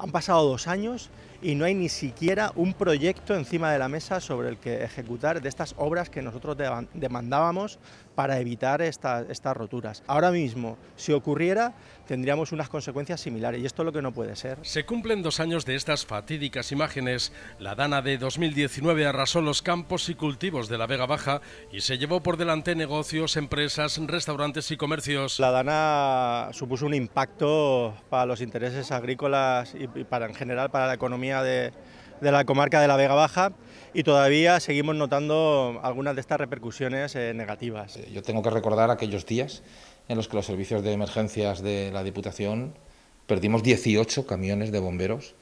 Han pasado dos años y no hay ni siquiera un proyecto encima de la mesa sobre el que ejecutar de estas obras que nosotros demandábamos para evitar estas roturas. Ahora mismo, si ocurriera, tendríamos unas consecuencias similares y esto es lo que no puede ser. Se cumplen dos años de estas fatídicas imágenes. La dana de 2019 arrasó los campos y cultivos de la Vega Baja y se llevó por delante negocios, empresas, restaurantes y comercios. La dana supuso un impacto para los intereses agrícolas y para en general para la economía de de la comarca de la Vega Baja y todavía seguimos notando algunas de estas repercusiones eh, negativas. Eh, yo tengo que recordar aquellos días en los que los servicios de emergencias de la Diputación perdimos 18 camiones de bomberos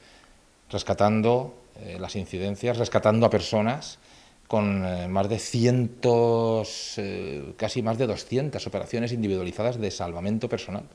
rescatando eh, las incidencias, rescatando a personas con más de cientos, casi más de 200 operaciones individualizadas de salvamento personal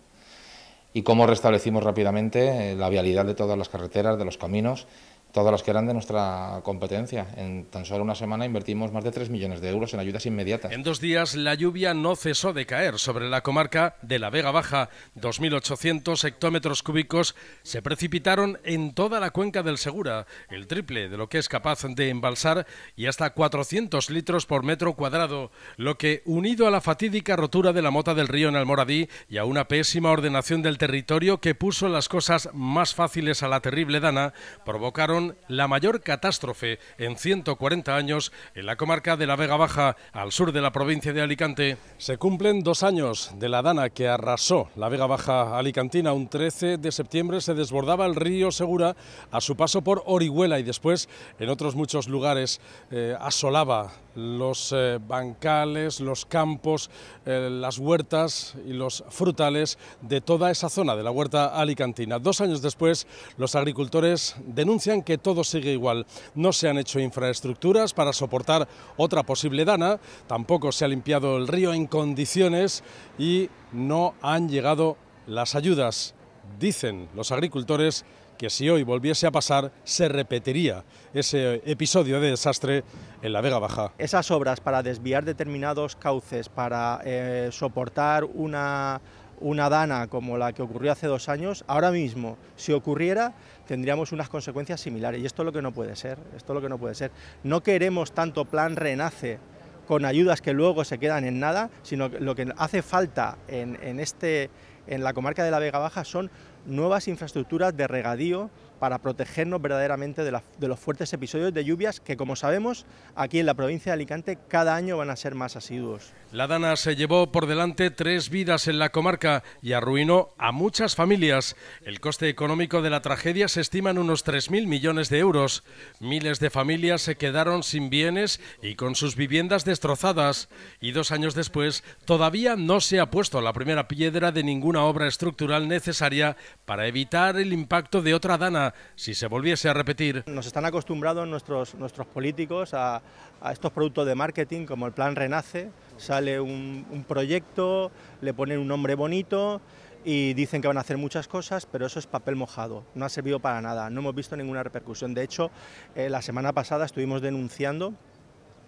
y cómo restablecimos rápidamente la vialidad de todas las carreteras, de los caminos todas las que eran de nuestra competencia. En tan solo una semana invertimos más de 3 millones de euros en ayudas inmediatas. En dos días la lluvia no cesó de caer sobre la comarca de la Vega Baja. 2.800 hectómetros cúbicos se precipitaron en toda la cuenca del Segura, el triple de lo que es capaz de embalsar y hasta 400 litros por metro cuadrado, lo que, unido a la fatídica rotura de la mota del río en Almoradí y a una pésima ordenación del territorio que puso las cosas más fáciles a la terrible Dana, provocaron la mayor catástrofe en 140 años en la comarca de la Vega Baja, al sur de la provincia de Alicante. Se cumplen dos años de la dana que arrasó la Vega Baja alicantina. Un 13 de septiembre se desbordaba el río Segura a su paso por Orihuela y después en otros muchos lugares eh, asolaba los eh, bancales, los campos, eh, las huertas y los frutales de toda esa zona de la huerta alicantina. Dos años después, los agricultores denuncian que todo sigue igual. No se han hecho infraestructuras para soportar otra posible dana, tampoco se ha limpiado el río en condiciones y no han llegado las ayudas. Dicen los agricultores que si hoy volviese a pasar se repetiría ese episodio de desastre en la Vega Baja. Esas obras para desviar determinados cauces, para eh, soportar una una dana como la que ocurrió hace dos años, ahora mismo, si ocurriera, tendríamos unas consecuencias similares. Y esto es lo que no puede ser, esto lo que no puede ser. No queremos tanto plan renace con ayudas que luego se quedan en nada, sino que lo que hace falta en, en, este, en la comarca de la Vega Baja son nuevas infraestructuras de regadío para protegernos verdaderamente de, los fuertes episodios de lluvias que, como sabemos, aquí en la provincia de Alicante cada año van a ser más asiduos. La Dana se llevó por delante tres vidas en la comarca y arruinó a muchas familias. El coste económico de la tragedia se estima en unos 3.000 millones de euros. Miles de familias se quedaron sin bienes y con sus viviendas destrozadas. Y dos años después, todavía no se ha puesto la primera piedra de ninguna obra estructural necesaria para evitar el impacto de otra dana si se volviese a repetir. Nos están acostumbrados nuestros, nuestros políticos a, estos productos de marketing como el plan Renace. Sale un, proyecto, le ponen un nombre bonito y dicen que van a hacer muchas cosas, pero eso es papel mojado, no ha servido para nada, no hemos visto ninguna repercusión. De hecho, eh, la semana pasada estuvimos denunciando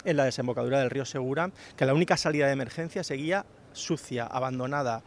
en la desembocadura del río Segura que la única salida de emergencia seguía sucia, abandonada,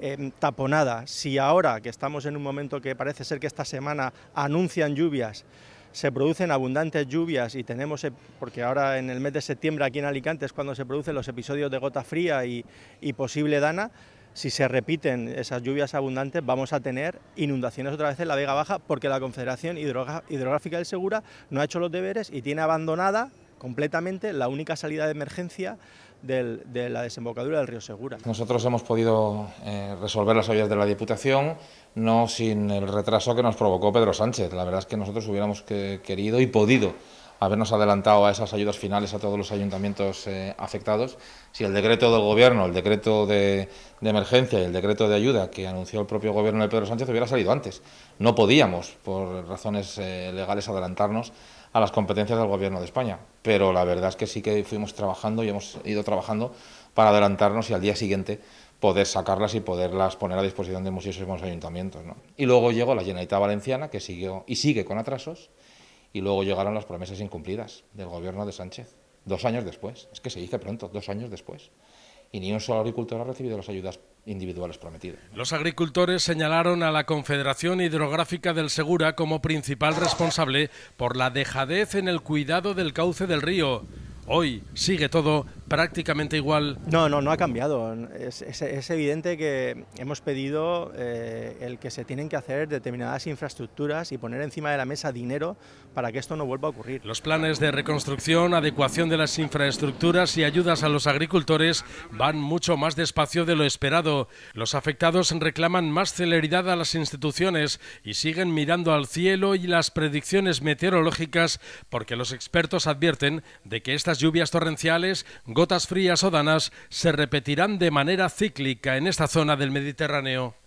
em, taponada, si ahora que estamos en un momento que parece ser que esta semana anuncian lluvias, se producen abundantes lluvias y tenemos, e, porque ahora en el mes de septiembre aquí en Alicante es cuando se producen los episodios de gota fría y, y posible dana, si se repiten esas lluvias abundantes, vamos a tener inundaciones otra vez en la Vega Baja porque la Confederación Hidrográfica del Segura no ha hecho los deberes y tiene abandonada completamente la única salida de emergencia de la desembocadura del río Segura. Nosotros hemos podido eh, resolver las ayudas de la Diputación, no sin el retraso que nos provocó Pedro Sánchez. La verdad es que nosotros hubiéramos querido y podido habernos adelantado a esas ayudas finales a todos los ayuntamientos eh, afectados. Si el decreto del Gobierno, el decreto de, emergencia y el decreto de ayuda que anunció el propio Gobierno de Pedro Sánchez hubiera salido antes. No podíamos, por razones eh, legales, adelantarnos a las competencias del Gobierno de España. Pero la verdad es que sí que fuimos trabajando y hemos ido trabajando para adelantarnos y al día siguiente poder sacarlas y poderlas poner a disposición de museos y ayuntamientos. Y luego llegó la Generalitat Valenciana, que siguió y sigue con atrasos, y luego llegaron las promesas incumplidas del gobierno de Sánchez, dos años después, es que se dice pronto, dos años después y ni un solo agricultor ha recibido las ayudas individuales prometidas. Los agricultores señalaron a la Confederación Hidrográfica del Segura como principal responsable por la dejadez en el cuidado del cauce del río. Hoy sigue todo prácticamente igual. No, no, no ha cambiado. Es, es, evidente que hemos pedido eh, el que se tienen que hacer determinadas infraestructuras y poner encima de la mesa dinero para que esto no vuelva a ocurrir. Los planes de reconstrucción, adecuación de las infraestructuras y ayudas a los agricultores van mucho más despacio de lo esperado. Los afectados reclaman más celeridad a las instituciones y siguen mirando al cielo y las predicciones meteorológicas porque los expertos advierten de que estas lluvias torrenciales Gotas frías o danas se repetirán de manera cíclica en esta zona del Mediterráneo.